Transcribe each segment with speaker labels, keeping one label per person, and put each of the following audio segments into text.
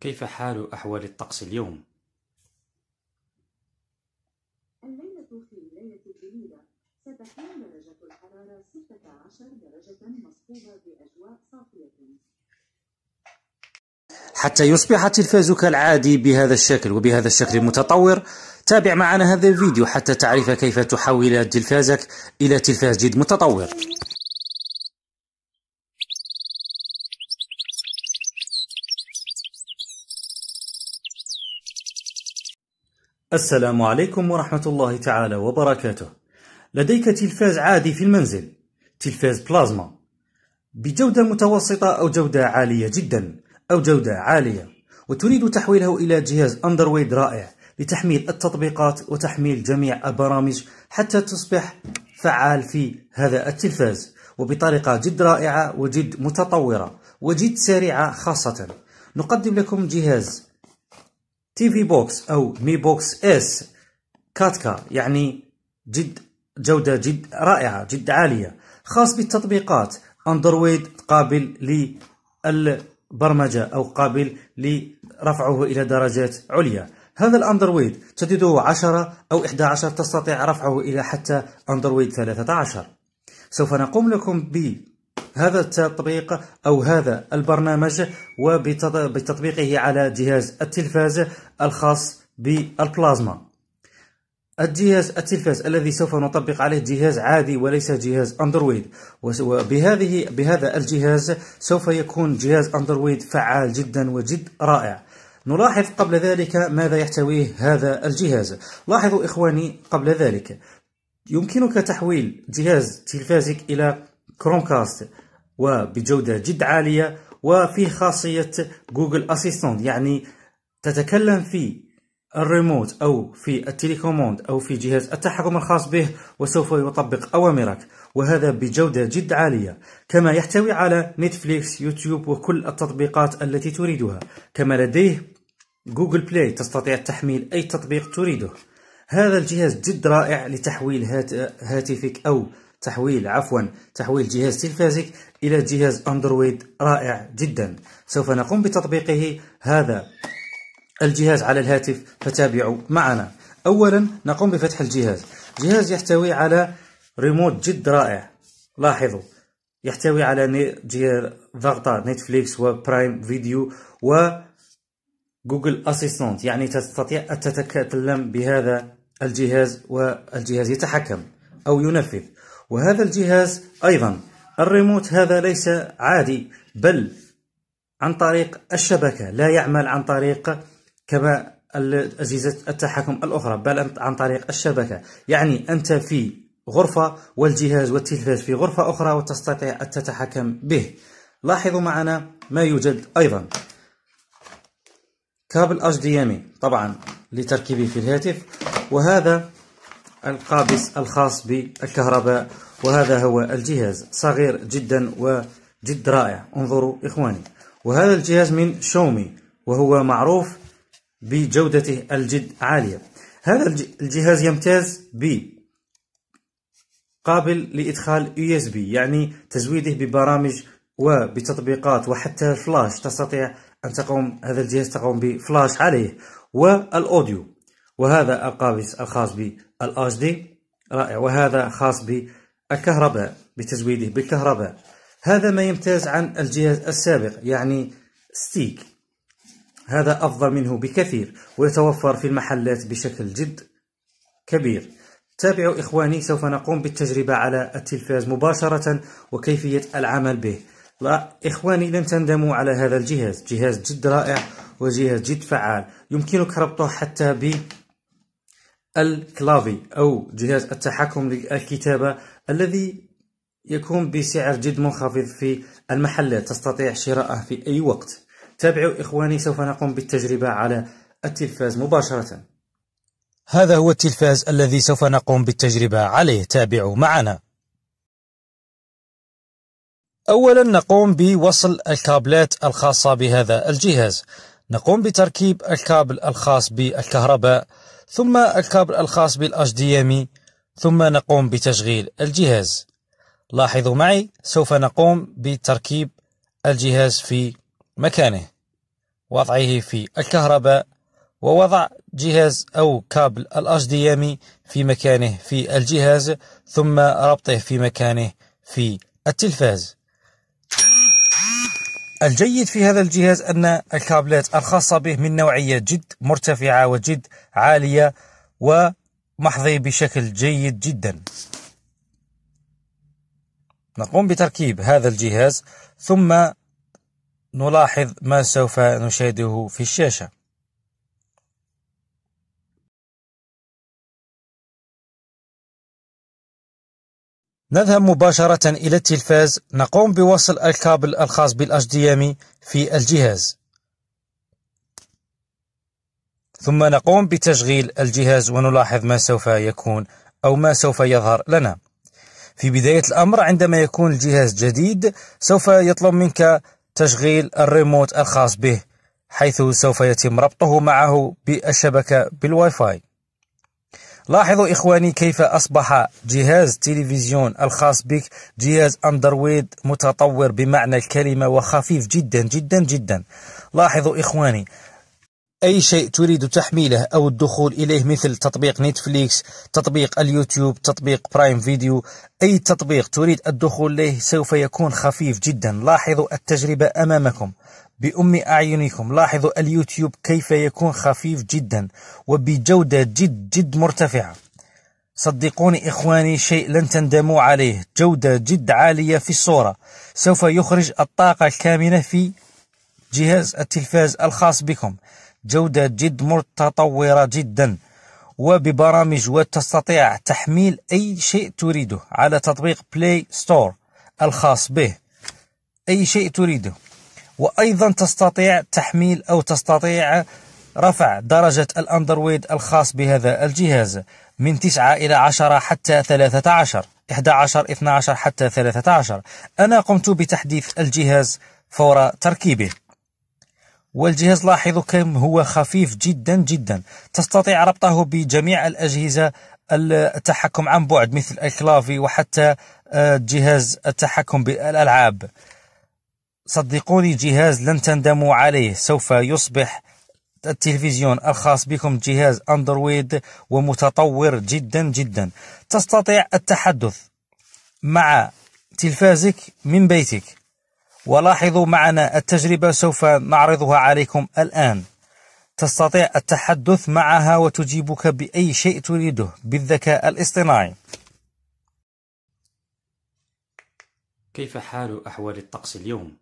Speaker 1: كيف حال أحوال الطقس اليوم؟ الليلة في ولاية الجليلة ستكون درجة الحرارة 16 درجة مصحوبة بأجواء صافية حتى يصبح تلفازك العادي بهذا الشكل وبهذا الشكل المتطور تابع معنا هذا الفيديو حتى تعرف كيف تحول تلفازك إلى تلفاز جد متطور السلام عليكم ورحمة الله تعالى وبركاته لديك تلفاز عادي في المنزل تلفاز بلازما بجودة متوسطة أو جودة عالية جدا أو جودة عالية وتريد تحويله إلى جهاز أندرويد رائع لتحميل التطبيقات وتحميل جميع البرامج حتى تصبح فعال في هذا التلفاز وبطريقة جد رائعة وجد متطورة وجد سريعة خاصة نقدم لكم جهاز تي في بوكس او مي بوكس اس كاتكا يعني جد جودة جد رائعة جد عالية خاص بالتطبيقات اندرويد قابل للبرمجة او قابل لرفعه الى درجات عليا هذا الاندرويد تجده 10 او 11 تستطيع رفعه الى حتى اندرويد 13 سوف نقوم لكم ب هذا التطبيق أو هذا البرنامج وبتطبيقه على جهاز التلفاز الخاص بالبلازما الجهاز التلفاز الذي سوف نطبق عليه جهاز عادي وليس جهاز اندرويد وبهذه بهذا الجهاز سوف يكون جهاز اندرويد فعال جدا وجد رائع نلاحظ قبل ذلك ماذا يحتويه هذا الجهاز لاحظوا إخواني قبل ذلك يمكنك تحويل جهاز تلفازك إلى كروم كاست وبجودة جد عالية وفيه خاصية جوجل أسيستنت يعني تتكلم في الريموت أو في التليكوموند أو في جهاز التحكم الخاص به وسوف يطبق أوامرك وهذا بجودة جد عالية كما يحتوي على نتفليكس يوتيوب وكل التطبيقات التي تريدها كما لديه جوجل بلاي تستطيع تحميل أي تطبيق تريده هذا الجهاز جد رائع لتحويل هاتفك أو تحويل عفوا تحويل جهاز تلفازك إلى جهاز أندرويد رائع جدا سوف نقوم بتطبيقه هذا الجهاز على الهاتف فتابعوا معنا أولا نقوم بفتح الجهاز جهاز يحتوي على ريموت جد رائع لاحظوا يحتوي على ضغطة نتفليكس وبرايم فيديو و جوجل اسيستنت يعني تستطيع أن تتكلم بهذا الجهاز والجهاز يتحكم أو ينفذ وهذا الجهاز أيضا الريموت هذا ليس عادي بل عن طريق الشبكة لا يعمل عن طريق كما أجهزة التحكم الأخرى بل عن طريق الشبكة يعني أنت في غرفة والجهاز والتلفاز في غرفة أخرى وتستطيع أن تتحكم به لاحظوا معنا ما يوجد أيضا كابل HDMI طبعا لتركيبه في الهاتف وهذا القابس الخاص بالكهرباء وهذا هو الجهاز صغير جدا وجد رائع انظروا إخواني وهذا الجهاز من شومي وهو معروف بجودته الجد عالية هذا الجهاز يمتاز ب قابل لإدخال USB يعني تزويده ببرامج وبتطبيقات وحتى فلاش تستطيع أن تقوم هذا الجهاز تقوم بفلاش عليه والأوديو وهذا القابس الخاص بالآش دي رائع وهذا خاص بالكهرباء بتزويده بالكهرباء هذا ما يمتاز عن الجهاز السابق يعني ستيك هذا أفضل منه بكثير ويتوفر في المحلات بشكل جد كبير تابعوا إخواني سوف نقوم بالتجربة على التلفاز مباشرة وكيفية العمل به لا إخواني لن تندموا على هذا الجهاز جهاز جد رائع وجهاز جد فعال يمكنك ربطه حتى ب الكلافي أو جهاز التحكم للكتابة الذي يكون بسعر جد منخفض في المحلات تستطيع شراءه في أي وقت تابعوا إخواني سوف نقوم بالتجربة على التلفاز مباشرة هذا هو التلفاز الذي سوف نقوم بالتجربة عليه تابعوا معنا أولا نقوم بوصل الكابلات الخاصة بهذا الجهاز نقوم بتركيب الكابل الخاص بالكهرباء ثم الكابل الخاص بالاش دي ام ثم نقوم بتشغيل الجهاز لاحظوا معي سوف نقوم بتركيب الجهاز في مكانه وضعه في الكهرباء ووضع جهاز أو كابل ال HDMI في مكانه في الجهاز ثم ربطه في مكانه في التلفاز الجيد في هذا الجهاز أن الكابلات الخاصة به من نوعية جد مرتفعة وجد عالية ومحظي بشكل جيد جدا نقوم بتركيب هذا الجهاز ثم نلاحظ ما سوف نشاهده في الشاشة نذهب مباشرة إلى التلفاز نقوم بوصل الكابل الخاص بالHDMI في الجهاز ثم نقوم بتشغيل الجهاز ونلاحظ ما سوف يكون أو ما سوف يظهر لنا في بداية الأمر عندما يكون الجهاز جديد سوف يطلب منك تشغيل الريموت الخاص به حيث سوف يتم ربطه معه بالشبكة بالواي فاي لاحظوا إخواني كيف أصبح جهاز التلفزيون الخاص بك جهاز أندرويد متطور بمعنى الكلمة وخفيف جدا جدا جدا لاحظوا إخواني أي شيء تريد تحميله أو الدخول إليه مثل تطبيق نتفليكس تطبيق اليوتيوب تطبيق برايم فيديو أي تطبيق تريد الدخول إليه سوف يكون خفيف جدا لاحظوا التجربة أمامكم بأم أعينكم لاحظوا اليوتيوب كيف يكون خفيف جدا وبجودة جد جد مرتفعة صدقوني إخواني شيء لن تندموا عليه جودة جد عالية في الصورة سوف يخرج الطاقة الكامنة في جهاز التلفاز الخاص بكم جودة جد متطورة جدا وببرامج وتستطيع تحميل أي شيء تريده على تطبيق بلاي ستور الخاص به أي شيء تريده وأيضا تستطيع تحميل أو تستطيع رفع درجة الأندرويد الخاص بهذا الجهاز من 9 إلى 10 حتى 13 11 12 حتى 13 أنا قمت بتحديث الجهاز فور تركيبه والجهاز لاحظوا كم هو خفيف جدا جدا تستطيع ربطه بجميع الأجهزة التحكم عن بعد مثل الكلافي وحتى آه، جهاز التحكم بالألعاب صدقوني جهاز لن تندموا عليه سوف يصبح التلفزيون الخاص بكم جهاز اندرويد ومتطور جدا جدا تستطيع التحدث مع تلفازك من بيتك ولاحظوا معنا التجربة سوف نعرضها عليكم الآن تستطيع التحدث معها وتجيبك بأي شيء تريده بالذكاء الاصطناعي كيف حال أحوال الطقس اليوم؟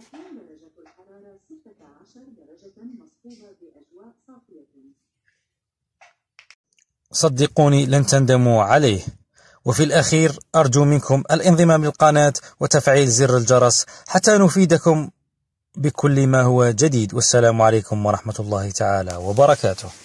Speaker 1: ستكون درجة الحرارة 16 درجة مصحوبة بأجواء صافية صدقوني لن تندموا عليه وفي الأخير أرجو منكم الانضمام للقناة وتفعيل زر الجرس حتى نفيدكم بكل ما هو جديد والسلام عليكم ورحمة الله تعالى وبركاته